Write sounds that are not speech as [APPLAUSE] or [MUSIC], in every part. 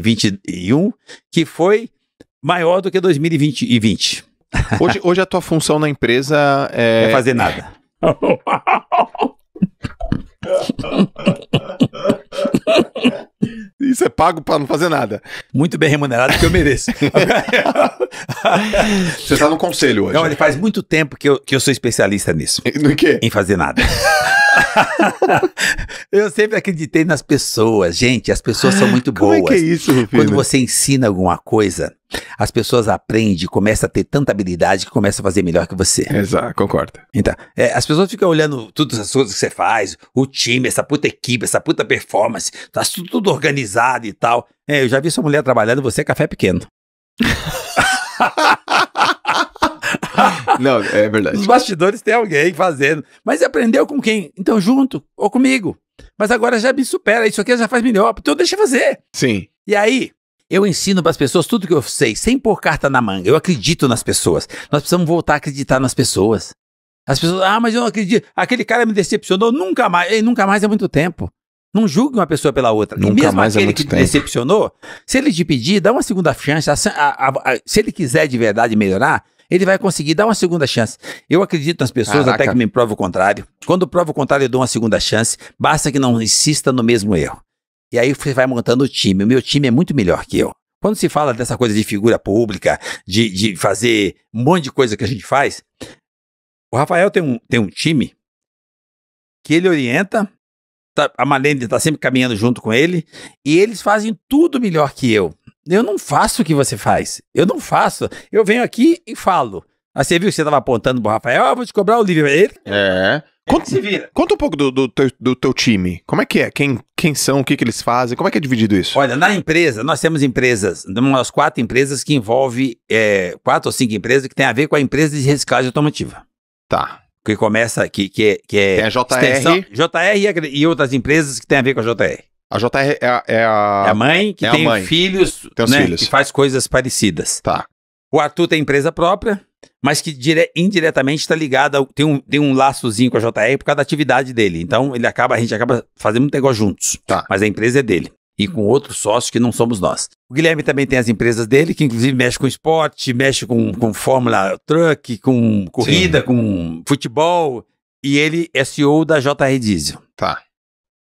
2021, que foi maior do que 2020. Hoje, hoje a tua função na empresa é. É fazer nada. [LAUGHS] Isso é pago para não fazer nada. Muito bem remunerado que eu mereço. [LAUGHS] Você está no conselho hoje. Não, ele faz muito tempo que eu, que eu sou especialista nisso. No quê? Em fazer nada. [LAUGHS] eu sempre acreditei nas pessoas, gente. As pessoas são muito boas. Como é que é isso, Rufino? Quando você ensina alguma coisa, as pessoas aprendem, começam a ter tanta habilidade que começam a fazer melhor que você. Exato, concordo. Então, é, as pessoas ficam olhando todas as coisas que você faz, o time, essa puta equipe, essa puta performance, tá tudo organizado e tal. É, eu já vi sua mulher trabalhando, você é café pequeno. [LAUGHS] Não, é verdade. Os bastidores tem alguém fazendo. Mas aprendeu com quem? Então, junto ou comigo. Mas agora já me supera, isso aqui já faz melhor. Então, deixa fazer. Sim. E aí, eu ensino para as pessoas tudo que eu sei, sem pôr carta na manga. Eu acredito nas pessoas. Nós precisamos voltar a acreditar nas pessoas. As pessoas, ah, mas eu não acredito. Aquele cara me decepcionou nunca mais. Ei, nunca mais é muito tempo. Não julgue uma pessoa pela outra. Nunca e mesmo mais é aquele é muito que tempo. decepcionou, se ele te pedir, dá uma segunda chance. A, a, a, se ele quiser de verdade melhorar, ele vai conseguir dar uma segunda chance. Eu acredito nas pessoas Caraca. até que me provam o contrário. Quando prova o contrário, eu dou uma segunda chance. Basta que não insista no mesmo erro. E aí você vai montando o time. O meu time é muito melhor que eu. Quando se fala dessa coisa de figura pública, de, de fazer um monte de coisa que a gente faz, o Rafael tem um, tem um time que ele orienta, tá, a Malene está sempre caminhando junto com ele, e eles fazem tudo melhor que eu. Eu não faço o que você faz. Eu não faço. Eu venho aqui e falo. Aí você viu que você estava apontando pro Rafael, vou te cobrar o livro. Ele... É. é. Conta, se vira. conta um pouco do, do, teu, do teu time. Como é que é? Quem, quem são? O que, que eles fazem? Como é que é dividido isso? Olha, na empresa, nós temos empresas, umas quatro empresas que envolve é, quatro ou cinco empresas que tem a ver com a empresa de reciclagem automotiva. Tá. Que começa aqui, que, é, que é. Tem a JR. Extensão, JR e outras empresas que tem a ver com a JR. A JR é a. É a, é a mãe que é tem mãe. filhos, tem né, filhos. Que faz coisas parecidas. Tá. O Arthur tem empresa própria, mas que dire, indiretamente está ligada, tem um, tem um laçozinho com a JR por causa da atividade dele. Então ele acaba, a gente acaba fazendo um negócio juntos. Tá. Mas a empresa é dele. E com outros sócios que não somos nós. O Guilherme também tem as empresas dele, que inclusive mexe com esporte, mexe com, com Fórmula Truck, com corrida, Sim. com futebol. E ele é CEO da JR Diesel. Tá.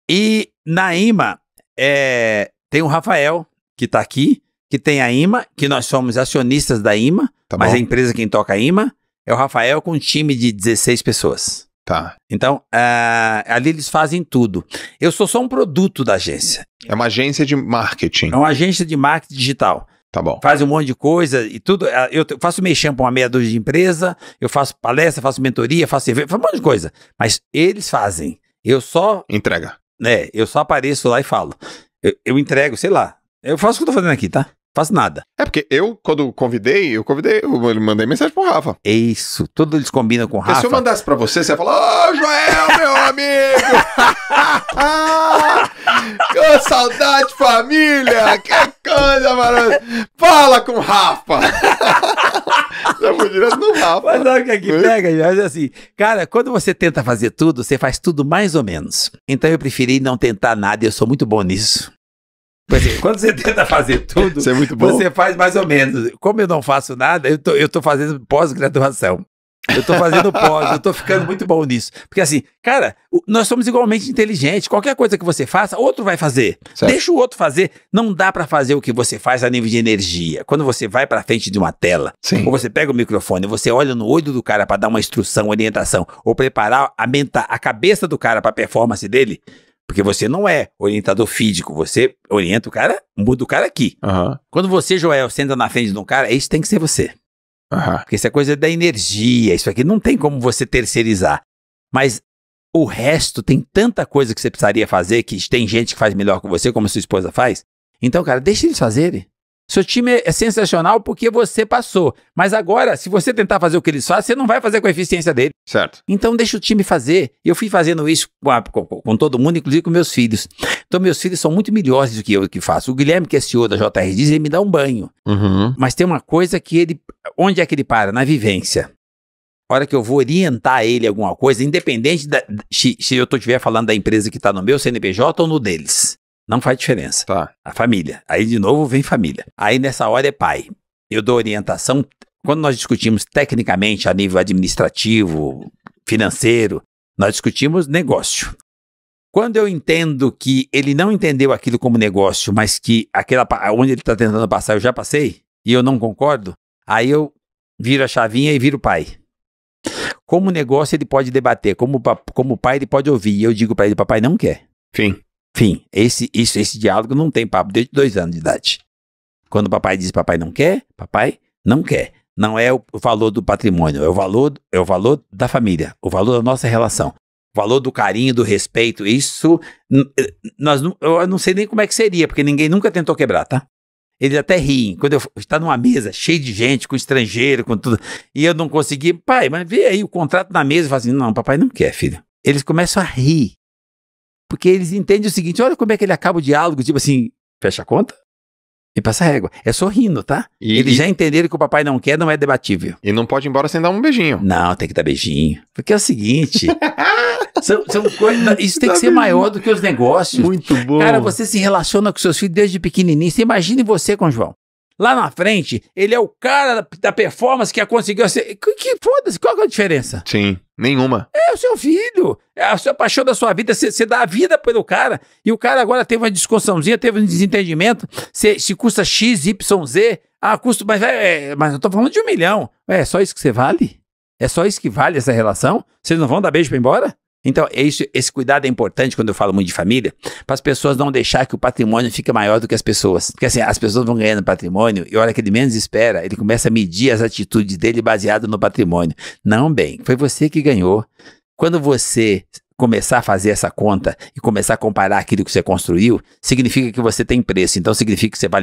E na IMA, é, tem o Rafael, que está aqui, que tem a IMA, que nós somos acionistas da IMA, tá mas é a empresa quem toca a IMA é o Rafael com um time de 16 pessoas. Tá. Então, uh, ali eles fazem tudo. Eu sou só um produto da agência. É uma agência de marketing. É uma agência de marketing digital. Tá bom. Faz um monte de coisa e tudo. Ah, eu faço mexer para uma meia dúzia de empresa, eu faço palestra, faço mentoria, faço evento, faço um monte de coisa. Mas eles fazem. Eu só. Entrega né? Eu só apareço lá e falo. Eu, eu entrego, sei lá. Eu faço o que eu tô fazendo aqui, tá? Faço nada. É porque eu, quando convidei, eu convidei, eu mandei mensagem pro Rafa. É isso. Tudo eles combinam com o Rafa. se eu mandasse pra você, você ia falar: Ô, oh, Joel, meu amigo! que [LAUGHS] saudade, família! Que coisa maravilhosa! Fala com o Rafa! [LAUGHS] Estamos direto no Rafa. Mas sabe o que aqui é pega, Assim, cara, quando você tenta fazer tudo, você faz tudo mais ou menos. Então eu preferi não tentar nada e eu sou muito bom nisso. quando você [LAUGHS] tenta fazer tudo, é você faz mais ou menos. Como eu não faço nada, eu tô, eu tô fazendo pós-graduação. Eu tô fazendo pós, eu tô ficando muito bom nisso. Porque assim, cara, nós somos igualmente inteligentes. Qualquer coisa que você faça, outro vai fazer. Certo. Deixa o outro fazer. Não dá para fazer o que você faz a nível de energia. Quando você vai para frente de uma tela, Sim. ou você pega o microfone, você olha no olho do cara para dar uma instrução, orientação, ou preparar a, menta, a cabeça do cara para performance dele, porque você não é orientador físico, você orienta o cara, muda o cara aqui. Uhum. Quando você, Joel, senta na frente de um cara, isso tem que ser você. Uhum. Porque isso é coisa da energia, isso aqui não tem como você terceirizar. Mas o resto tem tanta coisa que você precisaria fazer que tem gente que faz melhor que você, como sua esposa faz. Então, cara, deixa eles fazerem. Seu time é sensacional porque você passou. Mas agora, se você tentar fazer o que eles fazem, você não vai fazer com a eficiência dele. Certo. Então deixa o time fazer. Eu fui fazendo isso com, a, com, com todo mundo, inclusive com meus filhos. Então meus filhos são muito melhores do que eu que faço. O Guilherme, que é CEO da JR diz, ele me dá um banho. Uhum. Mas tem uma coisa que ele... Onde é que ele para? Na vivência. A hora que eu vou orientar ele alguma coisa, independente da, se, se eu estiver falando da empresa que está no meu CNPJ ou no deles. Não faz diferença. Tá. A família. Aí de novo vem família. Aí nessa hora é pai. Eu dou orientação. Quando nós discutimos tecnicamente a nível administrativo, financeiro, nós discutimos negócio. Quando eu entendo que ele não entendeu aquilo como negócio, mas que aquela onde ele está tentando passar eu já passei e eu não concordo, aí eu viro a chavinha e viro pai. Como negócio ele pode debater, como, como pai ele pode ouvir. E eu digo para ele, papai não quer. Fim. Enfim, esse, isso, esse diálogo não tem papo desde dois anos de idade. Quando o papai diz papai não quer, papai não quer. Não é o valor do patrimônio, é o valor, é o valor da família, o valor da nossa relação valor do carinho, do respeito, isso eh, nós eu não sei nem como é que seria, porque ninguém nunca tentou quebrar, tá? Eles até riem. Quando eu está numa mesa cheia de gente, com estrangeiro, com tudo, e eu não consegui, pai, mas vê aí o contrato na mesa, fazendo, assim, não, papai não quer, filho. Eles começam a rir porque eles entendem o seguinte: olha como é que ele acaba o diálogo, tipo assim, fecha a conta? E passa a régua. É sorrindo, tá? E, Eles e... já entenderam que o papai não quer, não é debatível. E não pode ir embora sem dar um beijinho. Não, tem que dar beijinho. Porque é o seguinte. [LAUGHS] são, são coisas, isso tem que ser maior do que os negócios. Muito bom. Cara, você se relaciona com seus filhos desde pequenininho. Você imagine você com o João. Lá na frente, ele é o cara da performance que a conseguiu. Ser... Que, que foda-se, qual é a diferença? Sim, nenhuma. É o seu filho, é a sua paixão da sua vida. Você dá a vida pelo cara e o cara agora teve uma discussãozinha, teve um desentendimento. Cê, se custa X, Y, Z, ah, custo, mas, é, é, mas eu tô falando de um milhão. É só isso que você vale? É só isso que vale essa relação? Vocês não vão dar beijo pra ir embora? Então, esse, esse cuidado é importante quando eu falo muito de família, para as pessoas não deixar que o patrimônio fique maior do que as pessoas. Porque assim, as pessoas vão ganhando patrimônio e a hora que ele menos espera, ele começa a medir as atitudes dele baseado no patrimônio. Não, bem, foi você que ganhou. Quando você começar a fazer essa conta e começar a comparar aquilo que você construiu, significa que você tem preço. Então, significa que você vale